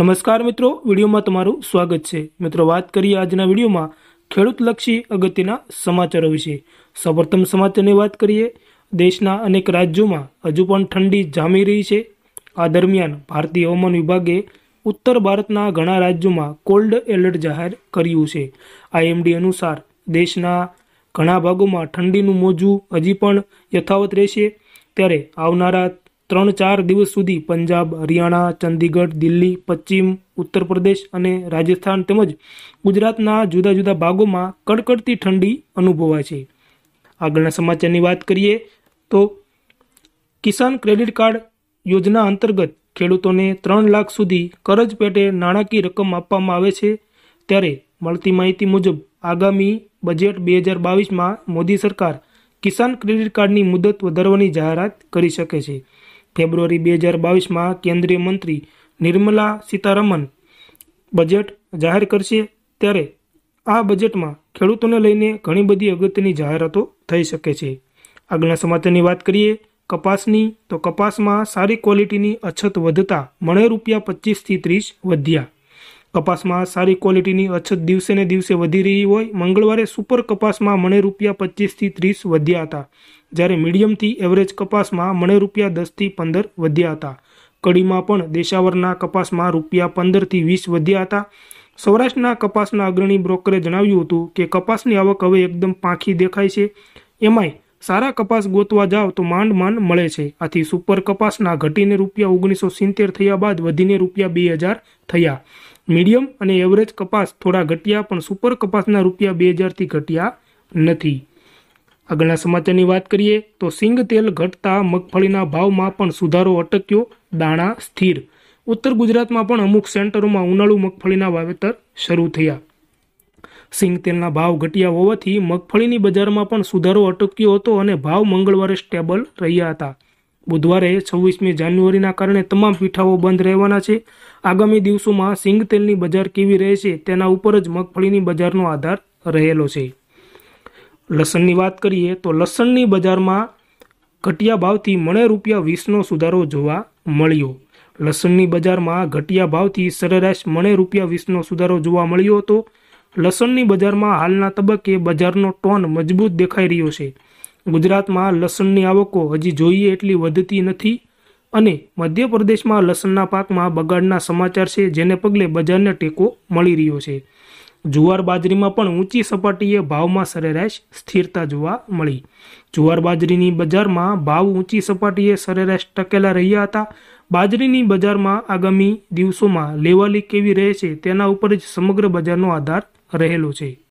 નમસ્કાર મિત્રો વિડીયોમાં તમારું સ્વાગત છે મિત્રો વાત કરીએ આજના વિડીયોમાં ખેડૂતલક્ષી અગત્યના સમાચારો વિશે સૌપ્રથમ સમાચારની વાત કરીએ દેશના અનેક રાજ્યોમાં હજુ પણ ઠંડી જામી રહી છે આ દરમિયાન ભારતીય હવામાન વિભાગે ઉત્તર ભારતના ઘણા રાજ્યોમાં કોલ્ડ એલર્ટ જાહેર કર્યું છે આઈએમડી અનુસાર દેશના ઘણા ભાગોમાં ઠંડીનું મોજું હજી પણ યથાવત રહેશે ત્યારે આવનારા ત્રણ ચાર દિવસ સુધી પંજાબ હરિયાણા ચંદીગઢ દિલ્હી પશ્ચિમ ઉત્તર પ્રદેશ અને રાજસ્થાન તેમજ ગુજરાતના જુદા જુદા ભાગોમાં કડકડતી ઠંડી અનુભવાય છે આગળના સમાચારની વાત કરીએ તો કિસાન ક્રેડિટ કાર્ડ યોજના અંતર્ગત ખેડૂતોને ત્રણ લાખ સુધી કરજ પેટે નાણાકીય રકમ આપવામાં આવે છે ત્યારે મળતી માહિતી મુજબ આગામી બજેટ બે હજાર બાવીસમાં મોદી સરકાર કિસાન ક્રેડિટ કાર્ડની મુદત વધારવાની જાહેરાત કરી શકે છે ફેબ્રુઆરી બે હજાર બાવીસમાં કેન્દ્રીય મંત્રી નિર્મલા સીતારમન બજેટ જાહેર કરશે ત્યારે આ બજેટમાં ખેડૂતોને લઈને ઘણી બધી અગત્યની જાહેરાતો થઈ શકે છે આગળના સમાચારની વાત કરીએ કપાસની તો કપાસમાં સારી ક્વોલિટીની અછત વધતા મણે રૂપિયા પચીસથી ત્રીસ વધ્યા કપાસમાં સારી ક્વોલિટીની અછત દિવસે ને દિવસે વધી રહી હોય મંગળવારે સુપર કપાસમાં મણે રૂપિયા પચીસથી ત્રીસ વધ્યા હતા જ્યારે મીડિયમથી એવરેજ કપાસમાં મણે રૂપિયા દસથી પંદર વધ્યા હતા કડીમાં પણ દેશાવરના કપાસમાં રૂપિયા પંદરથી વીસ વધ્યા હતા સૌરાષ્ટ્રના કપાસના અગ્રણી બ્રોકરે જણાવ્યું હતું કે કપાસની આવક હવે એકદમ પાંખી દેખાય છે એમાંય સારા કપાસ ગોતવા જાઓ તો માંડ માંડ મળે છે આથી સુપર કપાસના ઘટીને રૂપિયા ઓગણીસો સિત્તેર થયા બાદ વધીને રૂપિયા બે હજાર થયા મીડિયમ અને એવરેજ કપાસ થોડા ઘટ્યા પણ સુપર કપાસના રૂપિયા બે હજારથી ઘટ્યા નથી આગળના સમાચારની વાત કરીએ તો સિંગ તેલ ઘટતા મગફળીના ભાવમાં પણ સુધારો અટક્યો દાણા સ્થિર ઉત્તર ગુજરાતમાં પણ અમુક સેન્ટરોમાં ઉનાળુ મગફળીના વાવેતર શરૂ થયા સિંગ તેલના ભાવ ઘટ્યા હોવાથી મગફળીની બજારમાં પણ સુધારો અટક્યો હતો અને ભાવ મંગળવારે સ્ટેબલ રહ્યા હતા બુધવારે છવ્વીસમી જાન્યુઆરીના કારણે તમામ પીઠાઓ બંધ રહેવાના છે આગામી દિવસોમાં સિંગ તેલની બજાર કેવી રહેશે તેના ઉપર જ મગફળીની બજારનો આધાર રહેલો છે લસણની વાત કરીએ તો લસણની બજારમાં ઘટિયા ભાવથી મણે રૂપિયા વીસનો સુધારો જોવા મળ્યો લસણની બજારમાં ઘટિયા ભાવથી સરેરાશ મણે રૂપિયા વીસનો સુધારો જોવા મળ્યો હતો લસણની બજારમાં હાલના તબક્કે બજારનો ટોન મજબૂત દેખાઈ રહ્યો છે ગુજરાતમાં લસણની આવકો હજી જોઈએ એટલી વધતી નથી અને મધ્ય પ્રદેશમાં લસણના પાકમાં બગાડના સમાચાર છે જેને પગલે બજારને ટેકો મળી રહ્યો છે જુવાર બાજરીમાં પણ ઊંચી સપાટીએ ભાવમાં સરેરાશ સ્થિરતા જોવા મળી જુવાર બાજરીની બજારમાં ભાવ ઊંચી સપાટીએ સરેરાશ ટકેલા રહ્યા હતા બાજરીની બજારમાં આગામી દિવસોમાં લેવાલી કેવી રહે છે તેના ઉપર જ સમગ્ર બજારનો આધાર રહેલો છે